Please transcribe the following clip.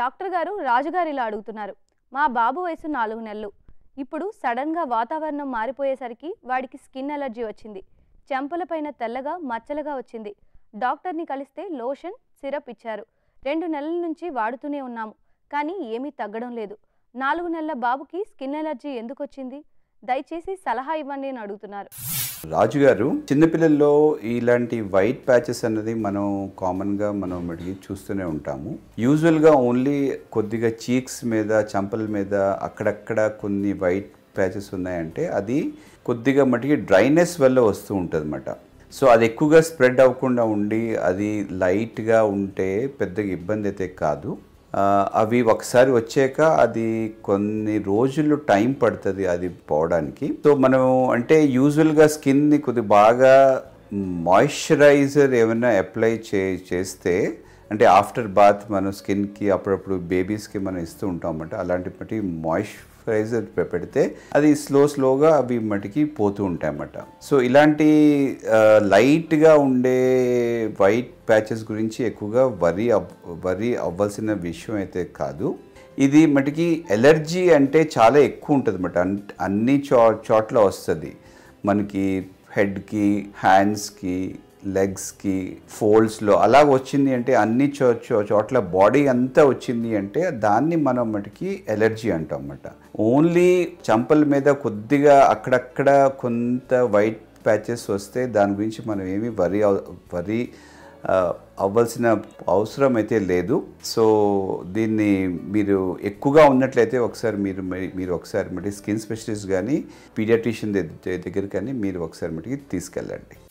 doctor గారు రాజుగారు ఇలా అడుగుతున్నారు మా బాబు వయసు నాలుగు నెలలు ఇప్పుడు సడన్గా వాతావరణం మారిపోయేసరికి వాడికి స్కిన్ అలర్జీ వచ్చింది చెంపలపైన తెల్లగా మచ్చలుగా వచ్చింది డాక్టర్ని కలిస్తే లోషన్ సిరప్ ఇచ్చారు రెండు నెలల నుంచి వాడుతూనే ఉన్నాము కానీ ఏమీ తగ్గడం లేదు నాలుగు నెలల బాబుకి స్కిన్ ఎలర్జీ ఎందుకు వచ్చింది దయచేసి సలహా ఇవ్వండి అని అడుగుతున్నారు రాజు గారు చిన్నపిల్లల్లో ఇలాంటి వైట్ ప్యాచెస్ అనేది మనం కామన్గా మనం మెడిగి చూస్తూనే ఉంటాము యూజువల్గా ఓన్లీ కొద్దిగా చీక్స్ మీద చంపల మీద అక్కడక్కడ కొన్ని వైట్ ప్యాచెస్ ఉన్నాయంటే అది కొద్దిగా మటుకి డ్రైనెస్ వల్ల వస్తూ ఉంటుంది అనమాట సో అది ఎక్కువగా స్ప్రెడ్ అవ్వకుండా ఉండి అది లైట్గా ఉంటే పెద్దగా ఇబ్బంది అయితే కాదు అవి ఒకసారి వచ్చాక అది కొన్ని రోజులు టైం పడుతుంది అది పోవడానికి సో మనం అంటే యూజువల్గా స్కిన్ని కొద్ది బాగా మాయిశ్చరైజర్ ఏమైనా అప్లై చే చేస్తే అంటే ఆఫ్టర్ బాత్ మనం స్కిన్కి అప్పుడప్పుడు బేబీస్కి మనం ఇస్తూ ఉంటాం అంటే అలాంటి మట్టి మాయిశ్చరైజర్ పెడితే అది స్లో స్లోగా అవి మటికి పోతూ ఉంటాయి అన్నమాట సో ఇలాంటి లైట్గా ఉండే వైట్ ప్యాచెస్ గురించి ఎక్కువగా వరి వరి అవ్వాల్సిన విషయం అయితే కాదు ఇది మటుకి ఎలర్జీ అంటే చాలా ఎక్కువ ఉంటుంది అన్నమాట అన్ని చో చోట్ల వస్తుంది మనకి హెడ్కి హ్యాండ్స్కి లెగ్స్కి ఫోల్డ్స్లో అలా వచ్చింది అంటే అన్ని చో చోట్ల బాడీ అంతా వచ్చింది అంటే దాన్ని మనం మటుకి ఎలర్జీ అంటాం అన్నమాట ఓన్లీ చంపల మీద కొద్దిగా అక్కడక్కడ కొంత వైట్ ప్యాచెస్ వస్తే దాని గురించి మనం ఏమి వరి వరి అవ్వాల్సిన అవసరం అయితే లేదు సో దీన్ని మీరు ఎక్కువగా ఉన్నట్లయితే ఒకసారి మీరు మీరు ఒకసారి మట్టి స్కిన్ స్పెషలిస్ట్ కానీ పీడియాట్రిషియన్ దగ్గర కానీ మీరు ఒకసారి మటుకి తీసుకెళ్ళండి